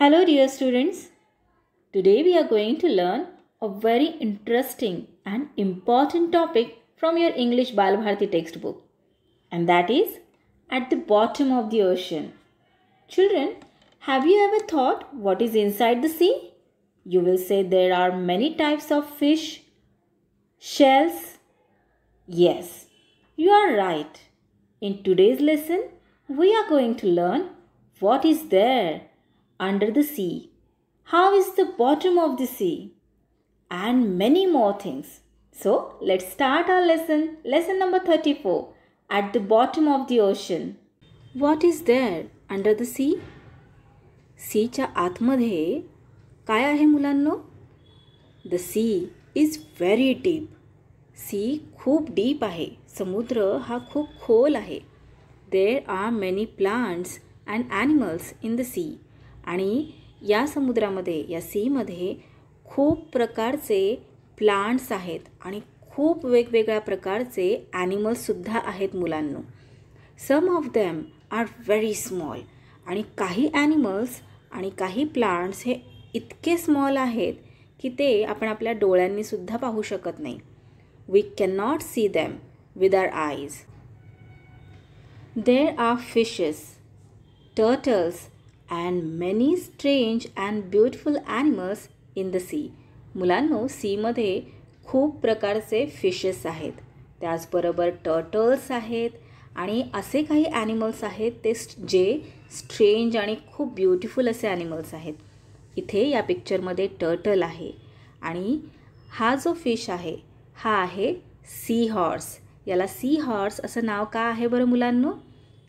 Hello dear students, today we are going to learn a very interesting and important topic from your English Balbharati textbook and that is at the bottom of the ocean. Children, have you ever thought what is inside the sea? You will say there are many types of fish, shells. Yes, you are right. In today's lesson, we are going to learn what is there under the sea, how is the bottom of the sea, and many more things. So let's start our lesson. Lesson number 34 At the bottom of the ocean. What is there under the sea? सीच्या आतमध्ये काय आहे मुलांनो The sea is very deep. Sea खूप deep आहे समुद्र हा खूप खोल आहे There are many plants and animals in the sea. आणि या समुद्रामध्ये या सीमध्ये खूप प्रकारचे प्लांट्स आहेत आणि खूप वेगवेगळ्या प्रकारचे ॲनिमल्ससुद्धा आहेत मुलांनो some of them are very small आणि काही ॲनिमल्स आणि काही प्लांट्स हे इतके स्मॉल आहेत की ते आपण आपल्या डोळ्यांनीसुद्धा पाहू शकत नाही we can not see them with our eyes there are fishes turtles and many strange and beautiful animals in the sea मुलांनो सीमध्ये खूप प्रकारचे फिशेस आहेत त्याचबरोबर टर्टल्स आहेत आणि असे काही ॲनिमल्स आहेत ते जे स्ट्रेंज आणि खूप ब्युटिफुल असे ॲनिमल्स आहेत इथे या पिक्चरमध्ये टर्टल आहे आणि हा जो फिश आहे हा आहे सी हॉर्स याला सी हॉर्स असं नाव का आहे बरं मुलांनो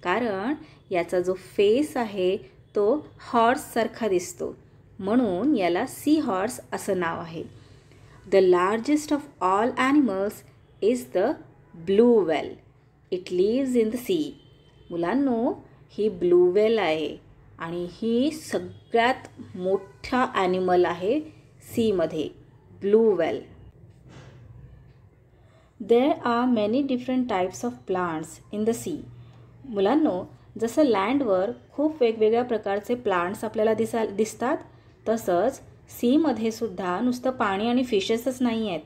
कारण याचा जो फेस आहे तो हॉर्स सारखा दिसतो म्हणून याला सी हॉर्स असं नाव आहे the largest of all animals is the blue whale it lives in the sea मुलांनो ही ब्लू वेल आहे आणि ही सगळ्यात मोठा ॲनिमल आहे सीमध्ये blue whale there are many different types of plants in the sea मुलांनो जसं लँडवर खूप वेगवेगळ्या प्रकारचे प्लांट्स आपल्याला दिसा दिसतात तसंच सीमध्ये सुद्धा नुसतं पाणी आणि फिशेसच नाही आहेत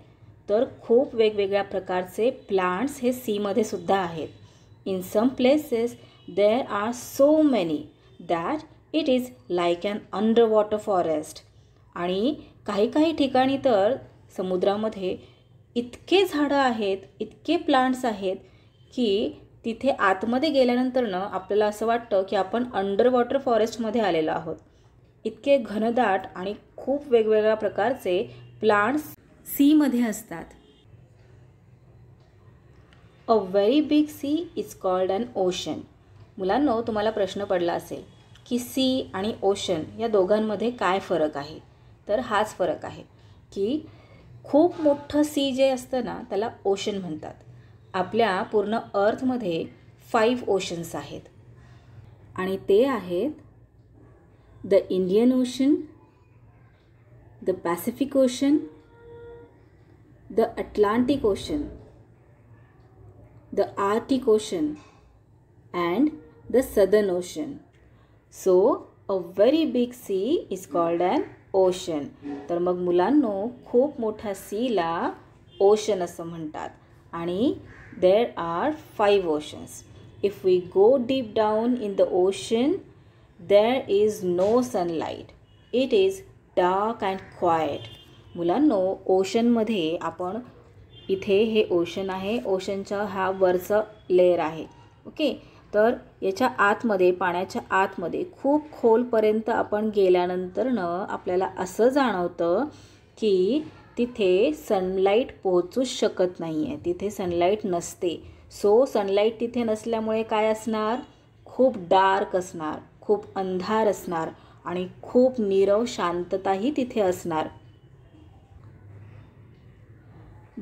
तर खूप वेगवेगळ्या प्रकारचे प्लांट्स हे सीमध्ये सुद्धा आहेत in some places there are so many that it is like an underwater forest आणि काही काही ठिकाणी तर समुद्रामध्ये इतके झाडं आहेत इतके प्लांट्स आहेत की तिथे आतमध्ये गेल्यानंतरनं आपल्याला असं वाटतं की आपण अंडर वॉटर फॉरेस्टमध्ये आलेलो आहोत इतके घनदाट आणि खूप वेगवेगळ्या प्रकारचे प्लांट्स सीमध्ये असतात a very big sea is called an ocean मुलांना तुम्हाला प्रश्न पडला असेल की सी आणि ओशन या दोघांमध्ये काय फरक आहे तर हाच फरक आहे की खूप मोठं सी जे असतं ना त्याला ओशन म्हणतात आपल्या पूर्ण अर्थमध्ये फाईव्ह ओशन्स आहेत आणि ते आहेत the Indian Ocean the Pacific Ocean the Atlantic Ocean the Arctic Ocean and the Southern Ocean so a very big sea is called an ocean तर मग मुलांनो खूप मोठ्या सीला ओशन असं म्हणतात आणि there are five oceans. If we go deep down in the ocean, there is no sunlight. It is dark and quiet. मुलांनो ओशनमध्ये आपण इथे हे ओशन आहे ओशनच्या हा वरचं लेअर आहे ओके तर याच्या आतमध्ये पाण्याच्या आतमध्ये खूप खोलपर्यंत आपण गेल्यानंतरनं आपल्याला असं जाणवतं की तिथे सनलाईट पोहोचूच शकत नाही आहे तिथे सनलाईट नसते सो सनलाईट तिथे नसल्यामुळे काय असणार खूप डार्क असणार खूप अंधार असणार आणि खूप नीरव शांतताही तिथे असणार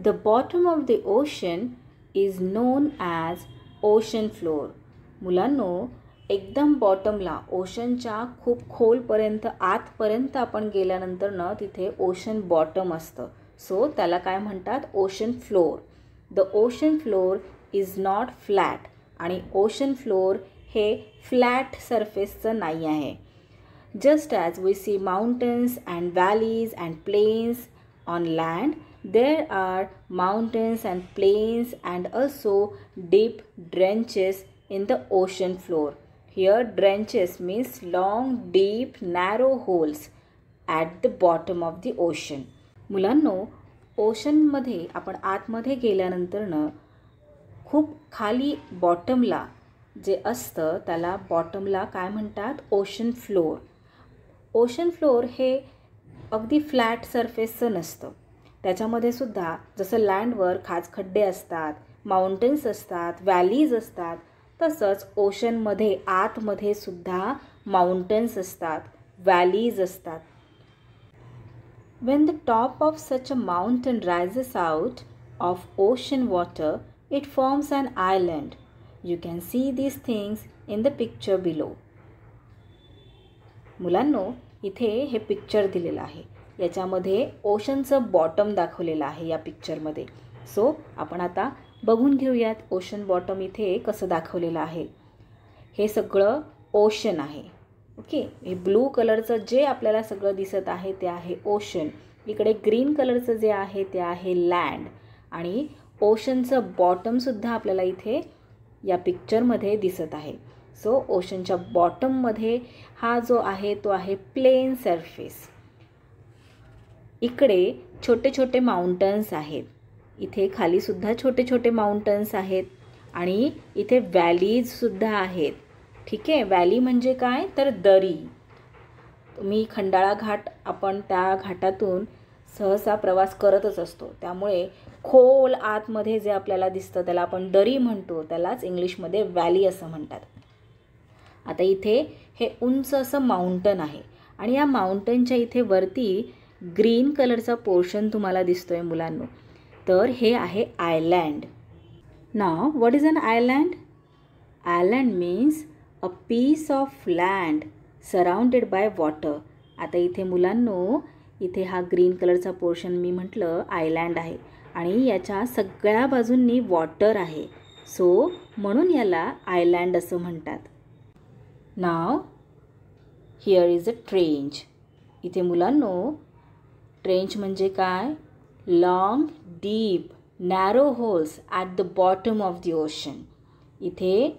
the bottom of the ocean is known as ocean floor मुलांनो एकदम बॉटमला ओशनच्या खूप खोलपर्यंत आतपर्यंत आपण गेल्यानंतर ना तिथे ओशन बॉटम असतं सो त्याला काय म्हणतात ocean floor the ocean floor is not flat आणि ओशन फ्लोअर हे फ्लॅट सरफेसचं नाही आहे just as we see mountains and valleys and plains on land there are mountains and plains and also deep trenches in the ocean floor Here trenches means long deep narrow holes at the bottom of the ocean मुलांनो ओशनमध्ये आपण आतमध्ये गेल्यानंतरनं खूप खाली बॉटमला जे असतं त्याला बॉटमला काय म्हणतात ओशन फ्लोअर ओशन फ्लोअर हे अगदी फ्लॅट सरफेसचं नसतं त्याच्यामध्ये सुद्धा जसं लँडवर खाज खड्डे असतात माउंटेन्स असतात व्हॅलीज असतात तसंच ओशनमध्ये आतमध्ये सुद्धा माउंटन्स असतात व्हॅलीज असतात when the top of such a mountain rises out of ocean water it forms an island you can see this things in the picture below मुलांनो इथे हे पिक्चर दिलेलं आहे याच्यामध्ये ओशनचं बॉटम दाखवलेलं आहे या पिक्चरमध्ये सो आपण आता बघून घेऊयात ओशन बॉटम इथे कसं दाखवलेलं आहे हे सगळं ओशन आहे ओके हे ब्लू कलरचं जे आपल्याला सगळं दिसत आहे ते आहे ओशन इकडे ग्रीन कलरचं जे आहे ते आहे लँड आणि ओशनचं बॉटमसुद्धा आपल्याला इथे या पिक्चरमध्ये दिसत आहे सो ओशनच्या बॉटममध्ये हा जो आहे तो आहे प्लेन सरफेस इकडे छोटे छोटे माउंटन्स आहेत इथे खालीसुद्धा छोटे छोटे माउंटन्स आहेत आणि इथे व्हॅलीजसुद्धा आहेत ठीक आहे व्हॅली म्हणजे काय तर दरी तुम्ही खंडाळा घाट आपण त्या घाटातून सहसा प्रवास करतच असतो त्यामुळे खोल आतमध्ये जे आपल्याला दिसतं त्याला आपण दरी म्हणतो त्यालाच इंग्लिशमध्ये व्हॅली असं म्हणतात आता इथे हे उंच असं माउंटन आहे आणि या माउंटनच्या इथे वरती ग्रीन कलरचा पोर्शन तुम्हाला दिसतो आहे मुलांनो तर हे आहे आयलँड ना what is an island island means a piece of land surrounded by water आता इथे मुलांनो इथे हा ग्रीन कलरचा पोर्शन मी म्हटलं आयलँड आहे आणि याच्या सगळ्या बाजूंनी वॉटर आहे सो म्हणून याला आयलँड असं म्हणतात नाव हिअर इज अ ट्रेंच इथे मुलांनो ट्रेंच म्हणजे काय long deep narrow holes at the bottom of the ocean इथे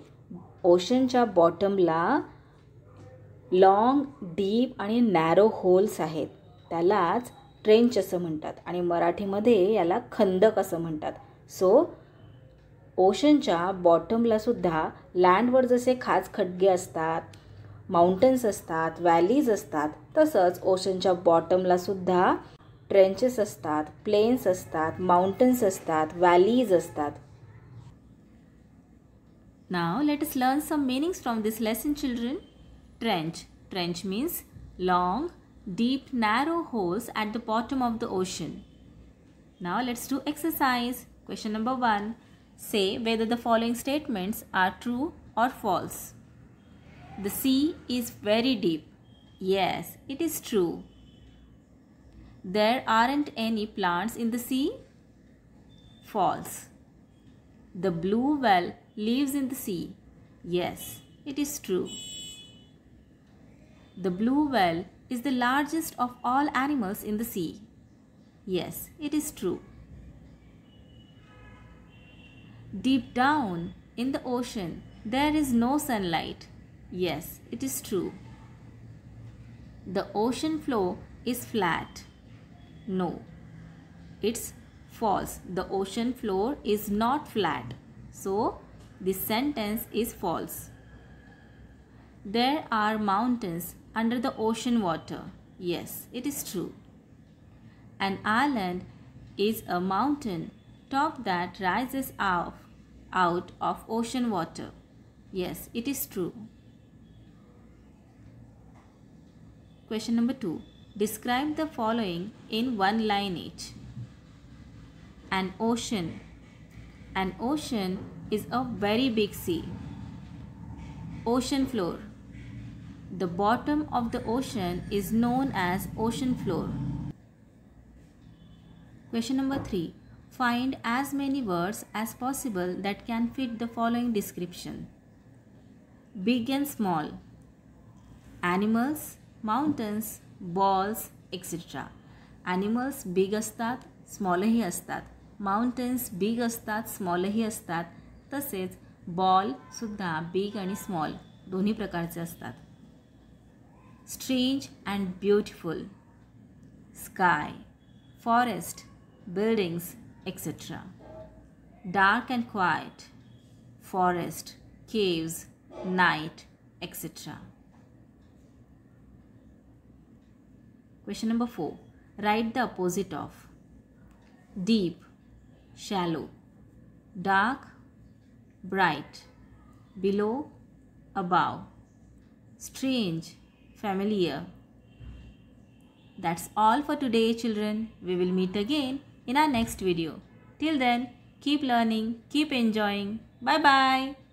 ओशनच्या बॉटमला लाँग डीप आणि नॅरो होल्स आहेत त्यालाच ट्रेंच असं म्हणतात आणि मराठीमध्ये याला खंदक असं म्हणतात सो ओशनच्या बॉटमलासुद्धा लँडवर जसे खास खड्गे असतात माउंटन्स असतात व्हॅलीज असतात तसंच ओशनच्या बॉटमलासुद्धा ब्रेंचेस असतात प्लेन्स असतात माउंटन्स असतात व्हॅलीज असतात Now let us learn some meanings from this lesson children. Trench. Trench means long, deep, narrow holes at the bottom of the ocean. Now let's do exercise. Question number 1. Say whether the following statements are true or false. The sea is very deep. Yes, it is true. There aren't any plants in the sea? False. The blue whale lives in the sea. Yes, it is true. The blue whale is the largest of all animals in the sea. Yes, it is true. Deep down in the ocean, there is no sunlight. Yes, it is true. The ocean floor is flat. No, it's false. The ocean floor is not flat. So, this sentence is false. There are mountains under the ocean water. Yes, it is true. An island is a mountain top that rises out, out of ocean water. Yes, it is true. Question number 2. Describe the following in one line each. An ocean. An ocean is a very big sea. Ocean floor. The bottom of the ocean is known as ocean floor. Question number 3. Find as many words as possible that can fit the following description. Big and small. Animals, mountains, balls etcetera animals big असतात स्मॉलही असतात mountains big असतात स्मॉलही असतात तसेच बॉलसुद्धा big आणि small दोन्ही प्रकारचे असतात strange and beautiful sky forest buildings etcetera dark and quiet forest caves night etcetera Question number 4. Write the opposite of deep, shallow, dark, bright, below, above, strange, familiar. That's all for today children. We will meet again in our next video. Till then, keep learning, keep enjoying. Bye-bye.